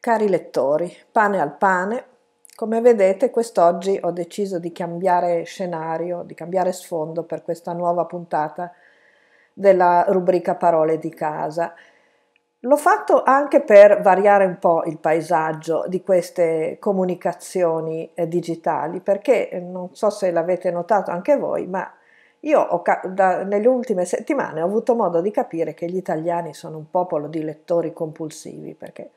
Cari lettori, pane al pane, come vedete quest'oggi ho deciso di cambiare scenario, di cambiare sfondo per questa nuova puntata della rubrica Parole di casa. L'ho fatto anche per variare un po' il paesaggio di queste comunicazioni eh, digitali, perché eh, non so se l'avete notato anche voi, ma io ho, da, nelle ultime settimane ho avuto modo di capire che gli italiani sono un popolo di lettori compulsivi, perché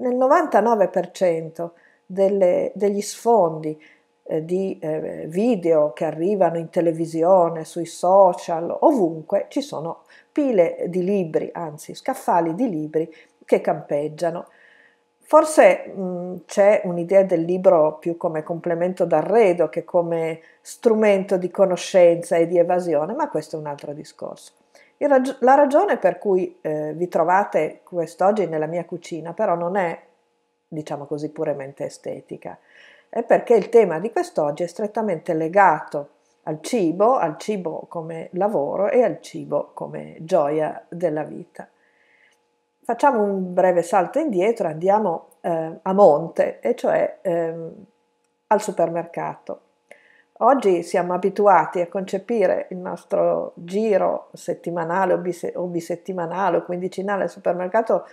nel 99% delle, degli sfondi eh, di eh, video che arrivano in televisione, sui social, ovunque ci sono pile di libri, anzi scaffali di libri che campeggiano. Forse mh, mm, c'è un'idea del libro più come complemento d'arredo che come strumento di conoscenza e di evasione, ma questo è un altro discorso rag- la ragione per cui eh, vi trovate quest'oggi nella mia cucina però non è, diciamo così, puramente estetica, è perché il tema di quest'oggi è strettamente legato al cibo, al cibo come lavoro e al cibo come gioia della vita. Facciamo un breve salto indietro, andiamo eh, a monte, e cioè eh, al supermercato. Oggi siamo abituati a concepire il nostro giro settimanale o, bisettimanale o quindicinale al supermercato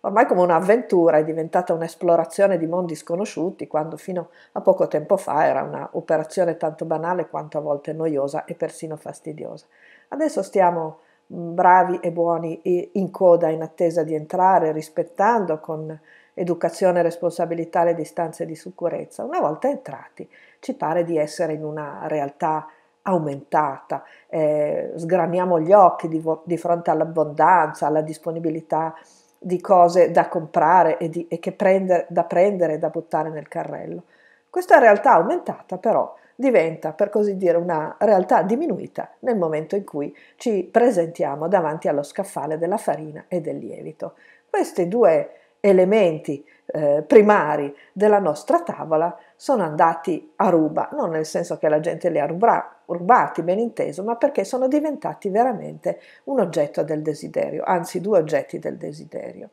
ormai come un'avventura, è diventata un'esplorazione di mondi sconosciuti, quando fino a poco tempo fa era un'operazione tanto banale quanto a volte noiosa e persino fastidiosa. Adesso stiamo bravi e buoni e in coda in attesa di entrare, rispettando con educazione e responsabilità le distanze di sicurezza. Una volta entrati, ci pare di essere in una realtà aumentata, eh, sgraniamo gli occhi di, di, fronte all'abbondanza, alla disponibilità di cose da comprare e, di, e che prendere, da prendere e da buttare nel carrello. Questa realtà aumentata però diventa, per così dire, una realtà diminuita nel momento in cui ci presentiamo davanti allo scaffale della farina e del lievito. Queste due elementi eh, primari della nostra tavola sono andati a ruba, non nel senso che la gente li ha rubra, rubati, ben inteso, ma perché sono diventati veramente un oggetto del desiderio, anzi due oggetti del desiderio.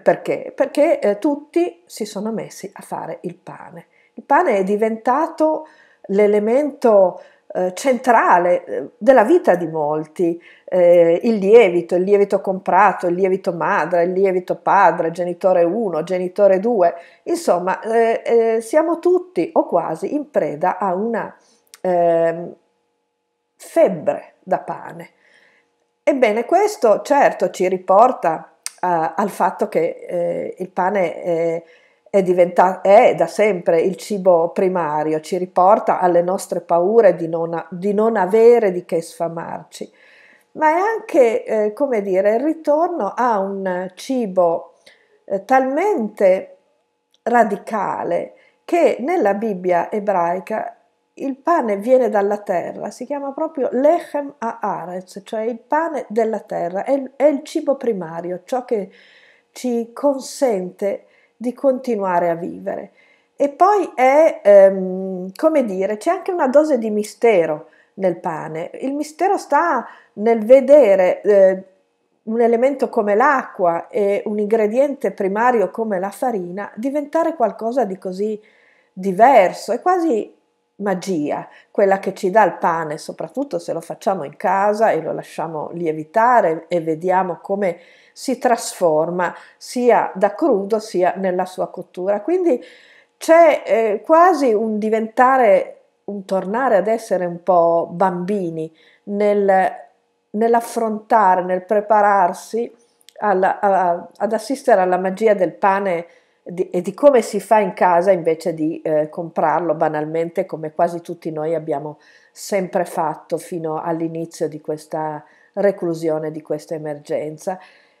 Perché? Perché eh, tutti si sono messi a fare il pane. Il pane è diventato l'elemento eh, centrale eh, della vita di molti, eh, il lievito, il lievito comprato, il lievito madre, il lievito padre, genitore 1, genitore 2, insomma eh, eh, siamo tutti o quasi in preda a una ehm, febbre da pane. Ebbene, questo certo ci riporta al fatto che il pane è è, diventa- è da sempre il cibo primario, ci riporta alle nostre paure di non, a- di non avere di che sfamarci, ma è anche, eh, come dire, il ritorno a un cibo eh, talmente radicale che nella Bibbia ebraica il pane viene dalla terra, si chiama proprio lechem haaretz, cioè il pane della terra, è il, è il cibo primario, ciò che ci consente di continuare a vivere. E poi è, ehm, come dire, c'è anche una dose di mistero nel pane. Il mistero sta nel vedere eh, un elemento come l'acqua e un ingrediente primario come la farina diventare qualcosa di così diverso. È quasi magia, quella che ci dà il pane, soprattutto se lo facciamo in casa e lo lasciamo lievitare e vediamo come si trasforma sia da crudo sia nella sua cottura. Quindi c'è eh, quasi un diventare, un tornare ad essere un po' bambini nel, nell'affrontare, nel prepararsi alla, a, ad assistere alla magia del pane di, e di come si fa in casa invece di eh, comprarlo banalmente come quasi tutti noi abbiamo sempre fatto fino all'inizio di questa reclusione, di questa emergenza.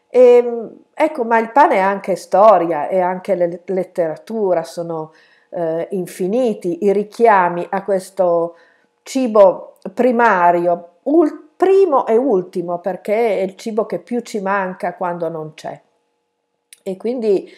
E, ehm, ecco, ma il pane è anche storia e anche le, letteratura, sono eh, infiniti i richiami a questo cibo primario, ultimo primo e ultimo perché è il cibo che più ci manca quando non c'è. E quindi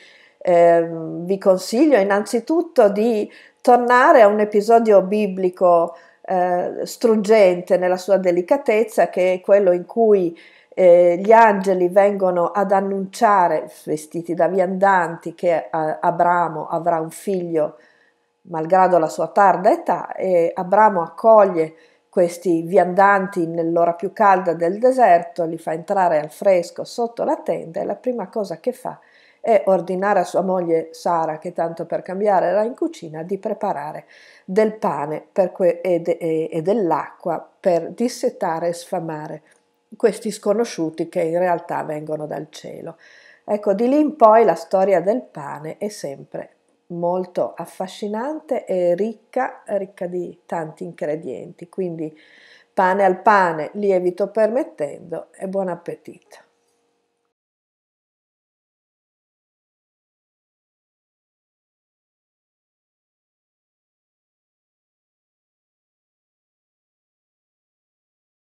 eh, vi consiglio innanzitutto di tornare a un episodio biblico eh, struggente nella sua delicatezza, che è quello in cui eh, gli angeli vengono ad annunciare, vestiti da viandanti, che Abramo avrà un figlio malgrado la sua tarda età e Abramo accoglie questi viandanti nell'ora più calda del deserto, li fa entrare al fresco sotto la tenda e la prima cosa che fa è e ordinare a sua moglie Sara, che tanto per cambiare era in cucina, di preparare del pane que- e, de- e dell'acqua per dissetare e sfamare questi sconosciuti che in realtà vengono dal cielo. Ecco, di lì in poi la storia del pane è sempre molto affascinante e ricca, ricca di tanti ingredienti, quindi pane al pane, lievito permettendo e buon appetito.